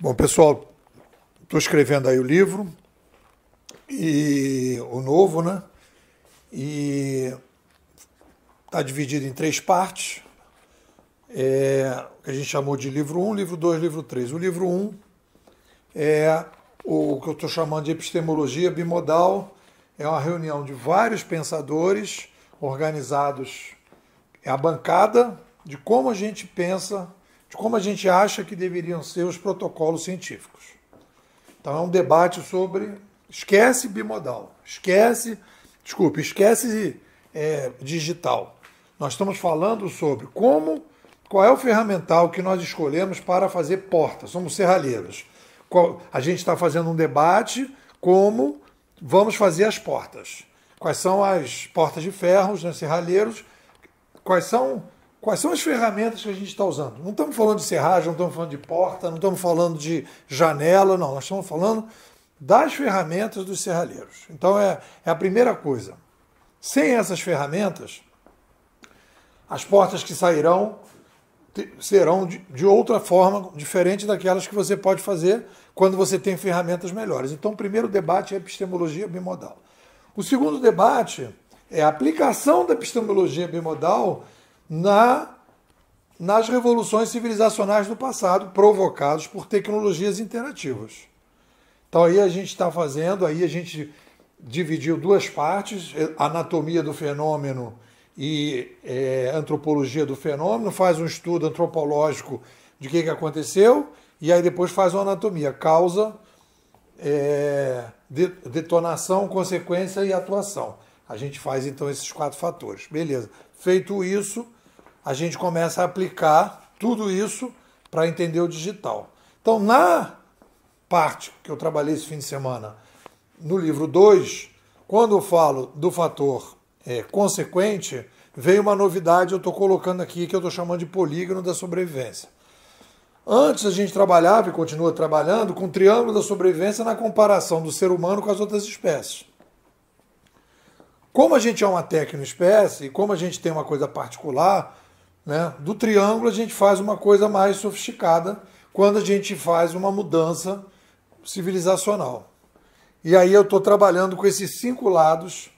Bom, pessoal, estou escrevendo aí o livro, e o novo, né? E está dividido em três partes. É, a gente chamou de livro 1, um, livro 2, livro 3. O livro 1 um é o que eu estou chamando de epistemologia bimodal. É uma reunião de vários pensadores organizados, é a bancada de como a gente pensa de como a gente acha que deveriam ser os protocolos científicos. Então é um debate sobre. Esquece bimodal, esquece. Desculpe, esquece é, digital. Nós estamos falando sobre como. Qual é o ferramental que nós escolhemos para fazer portas? Somos serralheiros. a gente está fazendo um debate como vamos fazer as portas. Quais são as portas de ferros, né, serralheiros? Quais são Quais são as ferramentas que a gente está usando? Não estamos falando de serragem, não estamos falando de porta, não estamos falando de janela, não. Nós estamos falando das ferramentas dos serralheiros. Então é, é a primeira coisa. Sem essas ferramentas, as portas que sairão serão de, de, outra forma, diferente daquelas que você pode fazer quando você tem ferramentas melhores. Então, o primeiro debate é epistemologia bimodal. O segundo debate é a aplicação da epistemologia bimodal na, nas revoluções civilizacionais do passado, provocados por tecnologias interativas. Então aí a gente está fazendo, aí a gente dividiu duas partes, anatomia do fenômeno e é, antropologia do fenômeno, faz um estudo antropológico de o que, que aconteceu, e aí depois faz uma anatomia, causa, é, detonação, consequência e atuação. A gente faz então esses quatro fatores. Beleza. Feito isso, a gente começa a aplicar tudo isso para entender o digital. Então, na parte que eu trabalhei esse fim de semana, no livro 2, quando eu falo do fator é, consequente, veio uma novidade, eu estou colocando aqui, que eu estou chamando de polígono da sobrevivência. Antes a gente trabalhava e continua trabalhando com o triângulo da sobrevivência na comparação do ser humano com as outras espécies. Como a gente é uma técnica espécie, e como a gente tem uma coisa particular, né, do triângulo a gente faz uma coisa mais sofisticada quando a gente faz uma mudança civilizacional. E aí eu estou trabalhando com esses cinco lados,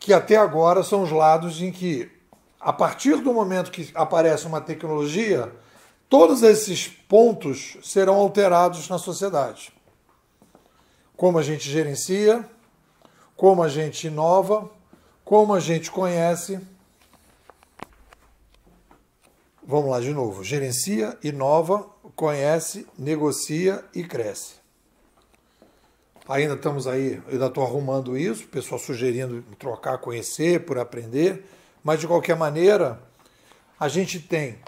que até agora são os lados em que, a partir do momento que aparece uma tecnologia, todos esses pontos serão alterados na sociedade. Como a gente gerencia, como a gente inova, como a gente conhece. Vamos lá de novo. Gerencia, inova, conhece, negocia e cresce. Ainda estamos aí, eu ainda estou arrumando isso, o pessoal sugerindo trocar, conhecer, por aprender, mas de qualquer maneira, a gente tem,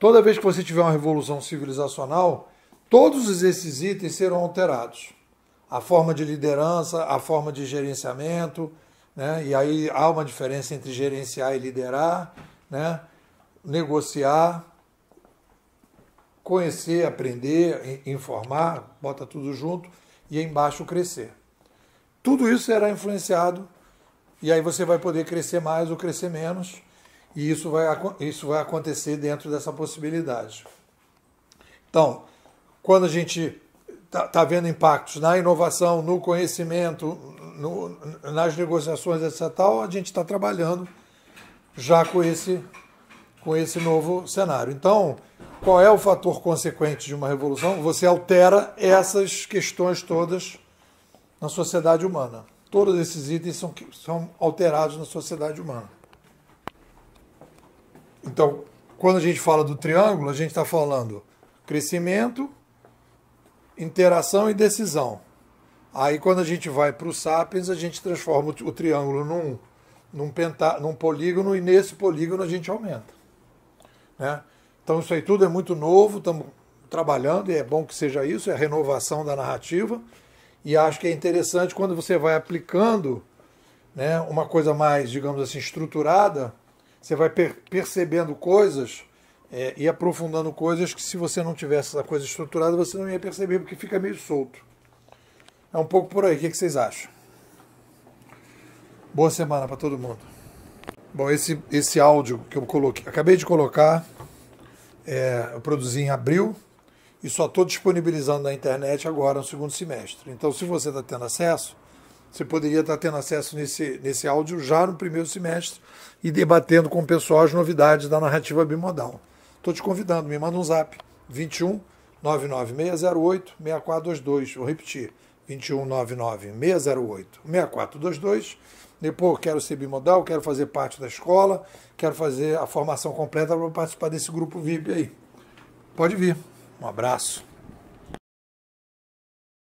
toda vez que você tiver uma revolução civilizacional, todos esses itens serão alterados a forma de liderança, a forma de gerenciamento, né? e aí há uma diferença entre gerenciar e liderar, né? negociar, conhecer, aprender, informar, bota tudo junto, e embaixo crescer. Tudo isso será influenciado, e aí você vai poder crescer mais ou crescer menos, e isso vai, isso vai acontecer dentro dessa possibilidade. Então, quando a gente está tá, tá vendo impactos na inovação, no conhecimento, no, nas negociações, etc. Tal, a gente está trabalhando já com esse, com esse novo cenário. Então, qual é o fator consequente de uma revolução? Você altera essas questões todas na sociedade humana. Todos esses itens são, são alterados na sociedade humana. Então, quando a gente fala do triângulo, a gente está falando crescimento, interação e decisão. Aí quando a gente vai para o Sapiens, a gente transforma o triângulo num, num, penta, num polígono e nesse polígono a gente aumenta. Né? Então isso aí tudo é muito novo, estamos trabalhando e é bom que seja isso, é a renovação da narrativa. E acho que é interessante quando você vai aplicando né, uma coisa mais, digamos assim, estruturada, você vai per percebendo coisas é, e aprofundando coisas que se você não tivesse a coisa estruturada, você não ia perceber, porque fica meio solto. É um pouco por aí. O que, que vocês acham? Boa semana para todo mundo. Bom, esse, esse áudio que eu coloquei, acabei de colocar, é, eu produzi em abril e só estou disponibilizando na internet agora no segundo semestre. Então, se você está tendo acesso, você poderia estar tá tendo acesso nesse, nesse áudio já no primeiro semestre e debatendo com o pessoal as novidades da narrativa bimodal. Estou te convidando, me manda um zap. 21 99608 6422. Vou repetir. 21 99608 6422. E, pô, quero ser bimodal, quero fazer parte da escola, quero fazer a formação completa para participar desse grupo VIP aí. Pode vir. Um abraço.